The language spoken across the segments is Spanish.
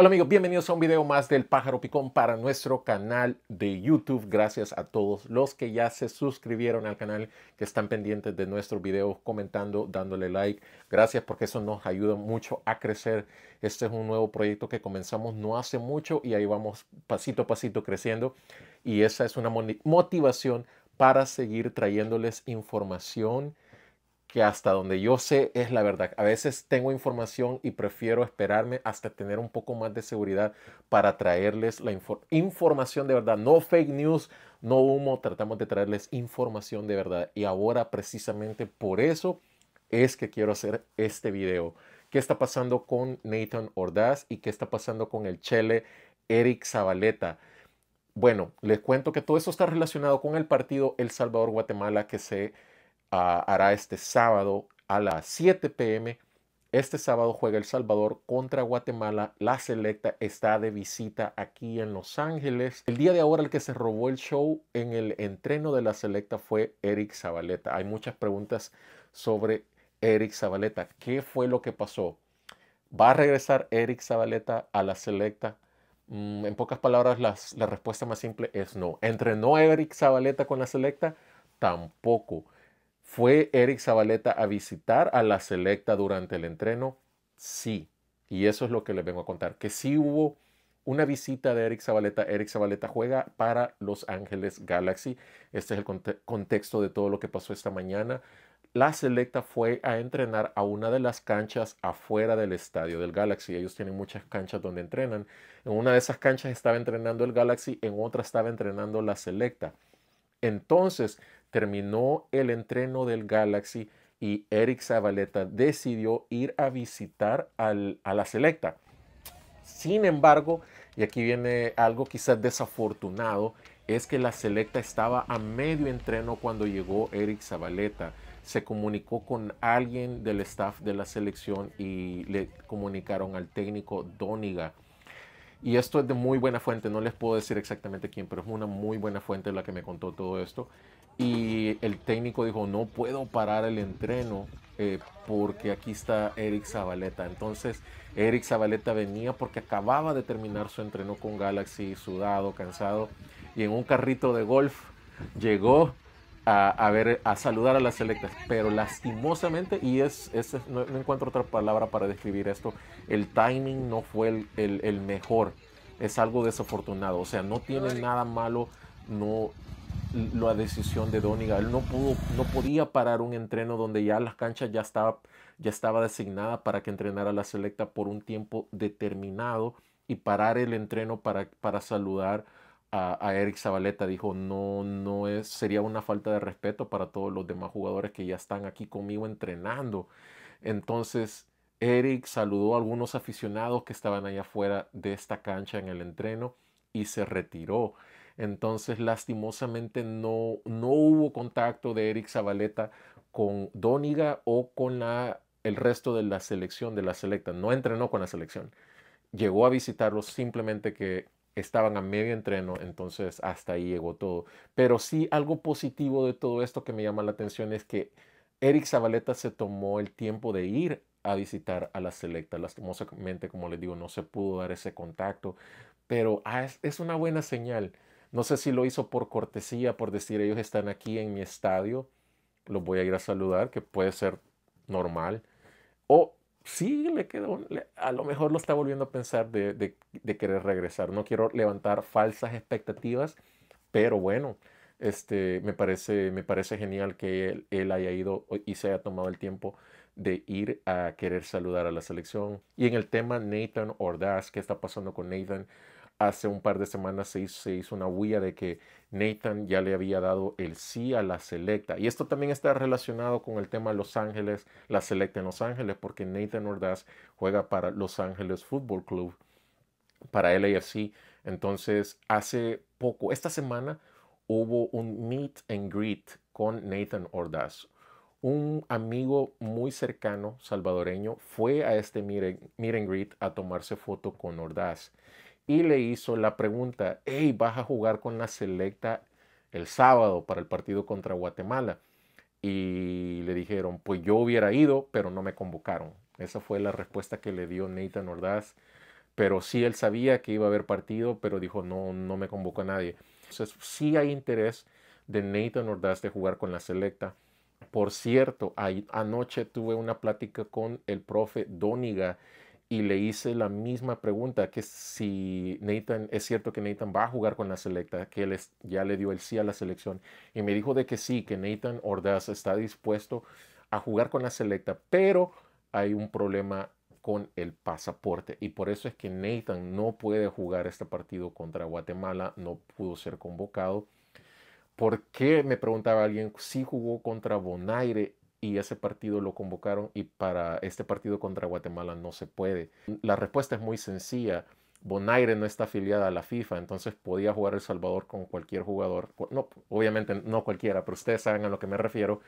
Hola amigos, bienvenidos a un video más del Pájaro Picón para nuestro canal de YouTube. Gracias a todos los que ya se suscribieron al canal, que están pendientes de nuestros videos, comentando, dándole like. Gracias porque eso nos ayuda mucho a crecer. Este es un nuevo proyecto que comenzamos no hace mucho y ahí vamos pasito a pasito creciendo. Y esa es una motivación para seguir trayéndoles información que hasta donde yo sé es la verdad. A veces tengo información y prefiero esperarme hasta tener un poco más de seguridad para traerles la información de verdad. No fake news, no humo, tratamos de traerles información de verdad. Y ahora precisamente por eso es que quiero hacer este video. ¿Qué está pasando con Nathan Ordaz y qué está pasando con el Chele Eric Zabaleta? Bueno, les cuento que todo eso está relacionado con el partido El Salvador-Guatemala que se hará este sábado a las 7 pm. Este sábado juega El Salvador contra Guatemala. La selecta está de visita aquí en Los Ángeles. El día de ahora el que se robó el show en el entreno de la selecta fue Eric Zabaleta. Hay muchas preguntas sobre Eric Zabaleta. ¿Qué fue lo que pasó? ¿Va a regresar Eric Zabaleta a la selecta? Mm, en pocas palabras, la respuesta más simple es no. ¿Entrenó Eric Zabaleta con la selecta? Tampoco. ¿Fue Eric Zabaleta a visitar a la selecta durante el entreno? Sí. Y eso es lo que les vengo a contar, que sí hubo una visita de Eric Zabaleta. Eric Zabaleta juega para Los Ángeles Galaxy. Este es el contexto de todo lo que pasó esta mañana. La selecta fue a entrenar a una de las canchas afuera del estadio del Galaxy. Ellos tienen muchas canchas donde entrenan. En una de esas canchas estaba entrenando el Galaxy, en otra estaba entrenando la selecta. Entonces terminó el entreno del Galaxy y Eric Zabaleta decidió ir a visitar a la selecta. Sin embargo, y aquí viene algo quizás desafortunado, es que la selecta estaba a medio entreno cuando llegó Eric Zabaleta. Se comunicó con alguien del staff de la selección y le comunicaron al técnico Dóniga. Y esto es de muy buena fuente, no les puedo decir exactamente quién, pero es una muy buena fuente la que me contó todo esto. Y el técnico dijo, no puedo parar el entreno eh, porque aquí está Eric Zabaleta. Entonces, Eric Zabaleta venía porque acababa de terminar su entreno con Galaxy, sudado, cansado, y en un carrito de golf llegó a, ver, a saludar a las selectas, pero lastimosamente, y es, no, encuentro otra palabra para describir esto, el timing no fue el, mejor, es algo desafortunado, o sea, no tiene nada malo, no la decisión de Doniga, él no pudo, no podía parar un entreno donde ya las canchas ya estaba, ya estaba designada para que entrenara la selecta por un tiempo determinado y parar el entreno para, para saludar a, Eric Zabaleta, dijo, no, no es, sería una falta de respeto para todos los demás jugadores que ya están aquí conmigo entrenando. Entonces, Eric saludó a algunos aficionados que estaban allá afuera de esta cancha en el entreno y se retiró. Entonces, lastimosamente, no, no hubo contacto de Eric Zabaleta con Dóniga o con la, el resto de la selección, de la selecta. No entrenó con la selección. Llegó a visitarlos simplemente que estaban a medio entreno, entonces hasta ahí llegó todo. Pero sí, algo positivo de todo esto que me llama la atención es que Eric Zabaleta se tomó el tiempo de ir a visitar a la selecta. Lastimosamente, como les digo, no se pudo dar ese contacto, pero ah, es, es una buena señal. No sé si lo hizo por cortesía, por decir ellos están aquí en mi estadio, los voy a ir a saludar, que puede ser normal. O sí le quedó, a lo mejor lo está volviendo a pensar de, querer regresar. No quiero levantar falsas expectativas, pero bueno, este, me, parece, me parece genial que él, haya ido y se haya tomado el tiempo de ir a querer saludar a la selección. Y en el tema Nathan Ordaz, ¿qué está pasando con Nathan? hace un par de semanas se hizo, una huella de que Nathan ya le había dado el sí a la selecta. Y esto también está relacionado con el tema de Los Ángeles, la selecta en Los Ángeles, porque Nathan Ordaz juega para Los Ángeles Football Club, para LAFC. Entonces, hace poco, esta semana, hubo un meet and greet con Nathan Ordaz. Un amigo muy cercano, salvadoreño, fue a este meet and greet a tomarse foto con Ordaz y le hizo la pregunta, hey, ¿vas a jugar con la selecta el sábado para el partido contra Guatemala? Y le dijeron, pues yo hubiera ido, pero no me convocaron. Esa fue la respuesta que le dio Nathan Ordaz. Pero sí, él sabía que iba a haber partido, pero dijo, no, no me convocó a nadie. Entonces, sí hay interés de Nathan Ordaz de jugar con la selecta. Por cierto, anoche tuve una plática con el profe Dóniga y le hice la misma pregunta, que si Nathan, es cierto que Nathan va a jugar con la selecta, que él ya le dio el sí a la selección, y me dijo de que sí, que Nathan Ordaz está dispuesto a jugar con la selecta, pero hay un problema con el pasaporte y por eso es que Nathan no puede jugar este partido contra Guatemala, no pudo ser convocado. ¿Por qué, me preguntaba alguien, si jugó contra Bonaire y ese partido lo convocaron y para este partido contra Guatemala no se puede. La respuesta es muy sencilla. Bonaire no está afiliada a la FIFA, entonces podía jugar El Salvador con cualquier jugador. No, obviamente no cualquiera, pero ustedes saben a lo que me refiero.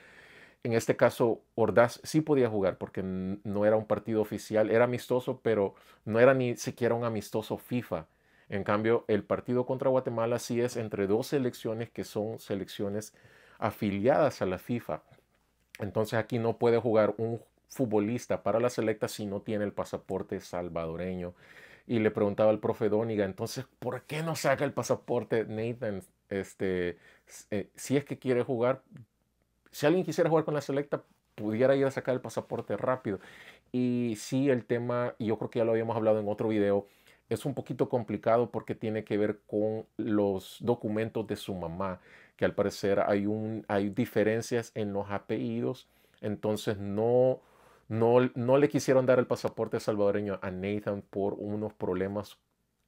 En este caso, Ordaz sí podía jugar porque no era un partido oficial, era amistoso, pero no era ni siquiera un amistoso FIFA. En cambio, el partido contra Guatemala sí es entre dos selecciones que son selecciones afiliadas a la FIFA. Entonces aquí no puede jugar un futbolista para la selecta si no tiene el pasaporte salvadoreño. Y le preguntaba al profe Dóniga, entonces, ¿por qué no saca el pasaporte Nathan? Este, eh, si es que quiere jugar, si alguien quisiera jugar con la selecta, pudiera ir a sacar el pasaporte rápido. Y sí, el tema, yo creo que ya lo habíamos hablado en otro video, es un poquito complicado porque tiene que ver con los documentos de su mamá, que al parecer hay, un, hay diferencias en los apellidos, entonces no, no, no le quisieron dar el pasaporte salvadoreño a Nathan por unos problemas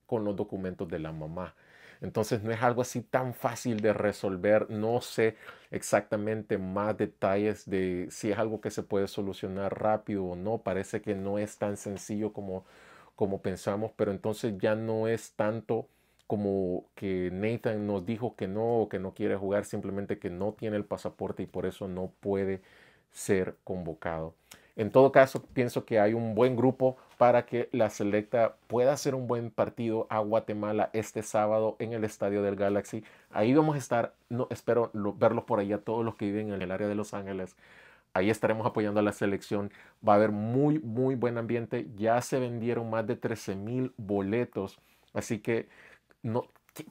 con los documentos de la mamá. Entonces no es algo así tan fácil de resolver. No sé exactamente más detalles de si es algo que se puede solucionar rápido o no. Parece que no es tan sencillo como como pensamos, pero entonces ya no es tanto como que Nathan nos dijo que no o que no quiere jugar, simplemente que no tiene el pasaporte y por eso no puede ser convocado. En todo caso, pienso que hay un buen grupo para que la selecta pueda hacer un buen partido a Guatemala este sábado en el Estadio del Galaxy. Ahí vamos a estar, no, espero verlos por allá, todos los que viven en el área de Los Ángeles ahí estaremos apoyando a la selección. Va a haber muy, muy buen ambiente. Ya se vendieron más de 13 mil boletos. Así que no,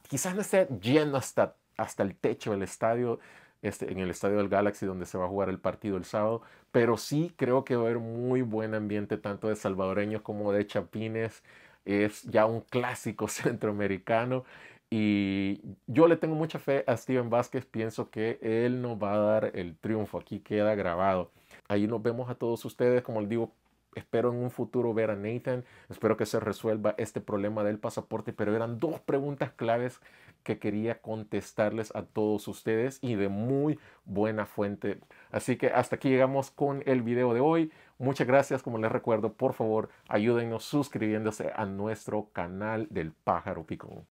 quizás no esté lleno hasta, hasta el techo del estadio, este, en el estadio del Galaxy donde se va a jugar el partido el sábado, pero sí creo que va a haber muy buen ambiente tanto de salvadoreños como de chapines. Es ya un clásico centroamericano y yo le tengo mucha fe a Steven Vázquez, pienso que él nos va a dar el triunfo, aquí queda grabado. Ahí nos vemos a todos ustedes, como les digo, espero en un futuro ver a Nathan, espero que se resuelva este problema del pasaporte, pero eran dos preguntas claves que quería contestarles a todos ustedes y de muy buena fuente. Así que hasta aquí llegamos con el video de hoy. Muchas gracias, como les recuerdo, por favor, ayúdenos suscribiéndose a nuestro canal del pájaro Pico.